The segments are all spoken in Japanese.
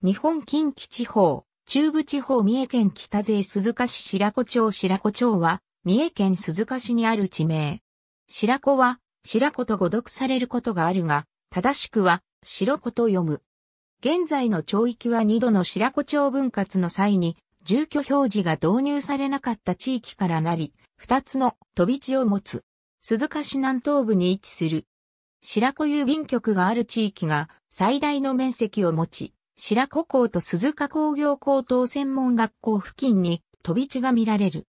日本近畿地方、中部地方三重県北勢鈴鹿市白子町白子町は、三重県鈴鹿市にある地名。白子は、白子と誤読されることがあるが、正しくは、白子と読む。現在の町域は二度の白子町分割の際に、住居表示が導入されなかった地域からなり、二つの飛び地を持つ。鈴鹿市南東部に位置する。白子郵便局がある地域が最大の面積を持ち、白子港と鈴鹿工業高等専門学校付近に飛び地が見られる。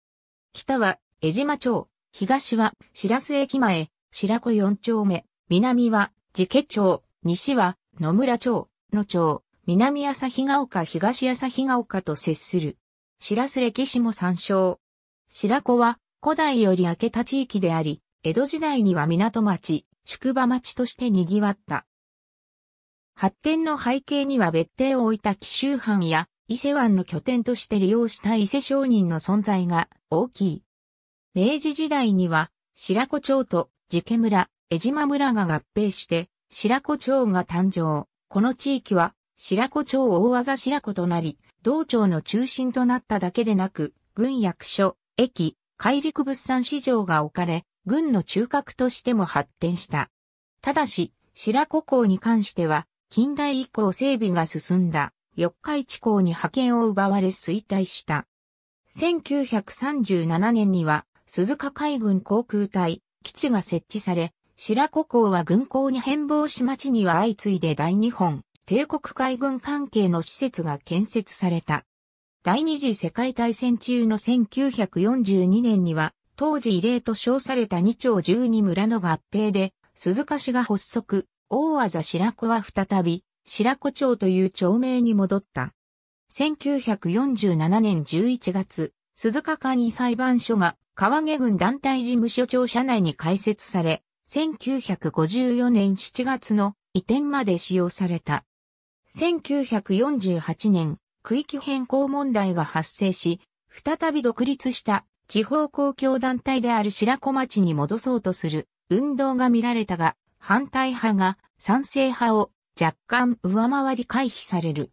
北は江島町、東は白洲駅前、白子4丁目、南は寺家町、西は野村町、野町、南朝日が丘東朝日が丘と接する。白洲歴史も参照。白子は古代より明けた地域であり、江戸時代には港町、宿場町として賑わった。発展の背景には別邸を置いた紀州藩や伊勢湾の拠点として利用した伊勢商人の存在が大きい。明治時代には白子町と寺家村、江島村が合併して白子町が誕生。この地域は白子町大技白子となり、道町の中心となっただけでなく、軍役所、駅、海陸物産市場が置かれ、軍の中核としても発展した。ただし、白子港に関しては、近代以降整備が進んだ四日市港に派遣を奪われ衰退した。1937年には鈴鹿海軍航空隊基地が設置され、白子港は軍港に変貌し町には相次いで大日本帝国海軍関係の施設が建設された。第二次世界大戦中の1942年には、当時異例と称された2町12村の合併で、鈴鹿市が発足、大技白子は再び、白子町という町名に戻った。1947年11月、鈴鹿管理裁判所が川毛郡団体事務所庁舎内に開設され、1954年7月の移転まで使用された。1948年、区域変更問題が発生し、再び独立した地方公共団体である白子町に戻そうとする運動が見られたが、反対派が賛成派を若干上回り回避される。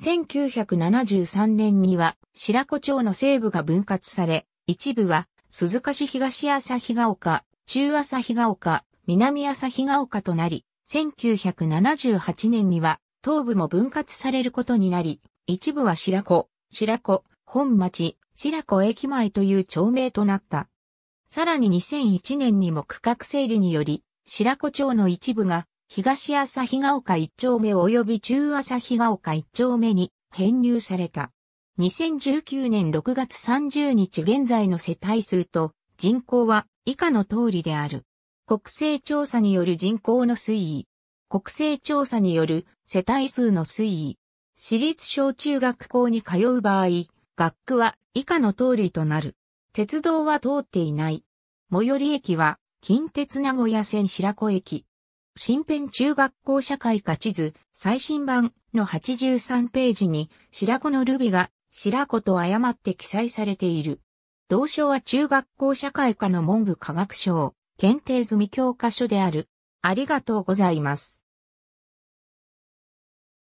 1973年には白子町の西部が分割され、一部は鈴鹿市東朝日が丘、中朝日が丘、南朝日が丘となり、1978年には東部も分割されることになり、一部は白子、白子、本町、白子駅前という町名となった。さらに2001年にも区画整理により、白子町の一部が東朝日が丘一丁目及び中朝日が丘一丁目に編入された。2019年6月30日現在の世帯数と人口は以下の通りである。国勢調査による人口の推移。国勢調査による世帯数の推移。私立小中学校に通う場合、学区は以下の通りとなる。鉄道は通っていない。最寄り駅は近鉄名古屋線白子駅。新編中学校社会科地図最新版の83ページに白子のルビが白子と誤って記載されている。同書は中学校社会科の文部科学省検定済み教科書である。ありがとうございます。